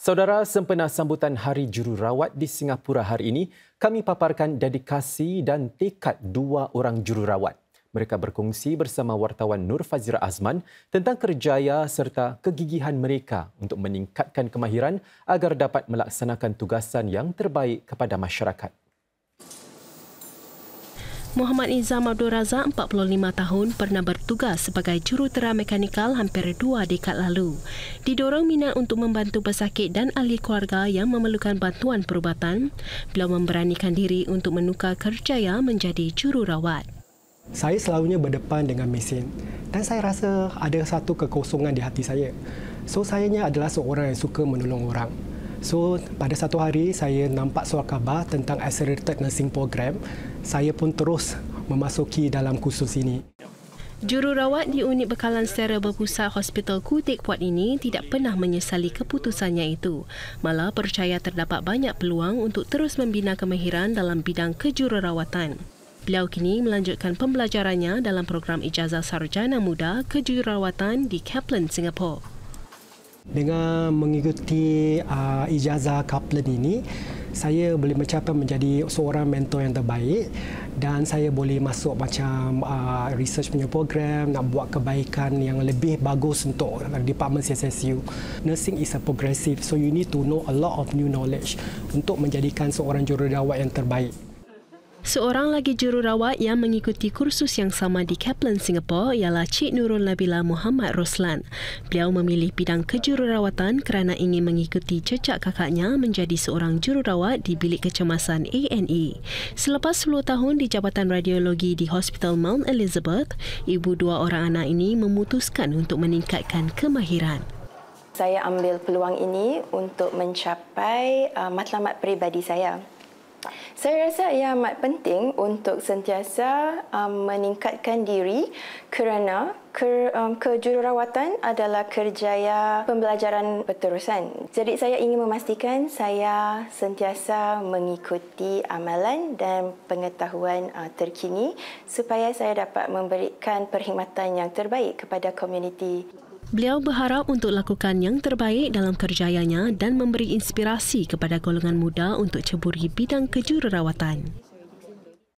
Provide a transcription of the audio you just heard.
Saudara sempena sambutan Hari Jururawat di Singapura hari ini, kami paparkan dedikasi dan tekad dua orang jururawat. Mereka berkongsi bersama wartawan Nur Fazira Azman tentang kerjaya serta kegigihan mereka untuk meningkatkan kemahiran agar dapat melaksanakan tugasan yang terbaik kepada masyarakat. Muhammad Izam Abdul Razak, 45 tahun, pernah bertugas sebagai jurutera mekanikal hampir dua dekad lalu. Didorong minat untuk membantu pesakit dan ahli keluarga yang memerlukan bantuan perubatan, beliau memberanikan diri untuk menukar kerjaya menjadi jururawat. Saya selalunya berdepan dengan mesin dan saya rasa ada satu kekosongan di hati saya. So, sayanya adalah seorang yang suka menolong orang. So pada satu hari saya nampak surat khabar tentang accelerated nursing program. Saya pun terus memasuki dalam kursus ini. Jururawat di unit bekalan Sterile berpusat Hospital Kutik Puat ini tidak pernah menyesali keputusannya itu. Malah percaya terdapat banyak peluang untuk terus membina kemahiran dalam bidang kejururawatan. Beliau kini melanjutkan pembelajarannya dalam program ijazah sarjana muda kejururawatan di Kaplan, Singapura. Dengan mengikuti uh, ijazah Kaplan ini, saya boleh mencapai menjadi seorang mentor yang terbaik dan saya boleh masuk macam uh, research punya program nak buat kebaikan yang lebih bagus untuk department CSSU. Nursing is a progressive so you need to know a lot of new knowledge untuk menjadikan seorang jururawat yang terbaik. Seorang lagi jururawat yang mengikuti kursus yang sama di Kaplan Singapore ialah Cik Nurul Nabila Muhammad Roslan. Beliau memilih bidang kejururawatan kerana ingin mengikuti jejak kakaknya menjadi seorang jururawat di bilik kecemasan ANE. Selepas 10 tahun di Jabatan Radiologi di Hospital Mount Elizabeth, ibu dua orang anak ini memutuskan untuk meningkatkan kemahiran. Saya ambil peluang ini untuk mencapai uh, matlamat peribadi saya. Saya rasa ia amat penting untuk sentiasa um, meningkatkan diri kerana ke, um, kejururawatan adalah kerjaya pembelajaran berterusan. Jadi saya ingin memastikan saya sentiasa mengikuti amalan dan pengetahuan uh, terkini supaya saya dapat memberikan perkhidmatan yang terbaik kepada komuniti. Beliau berharap untuk lakukan yang terbaik dalam kerjayanya dan memberi inspirasi kepada golongan muda untuk ceburi bidang kejururawatan.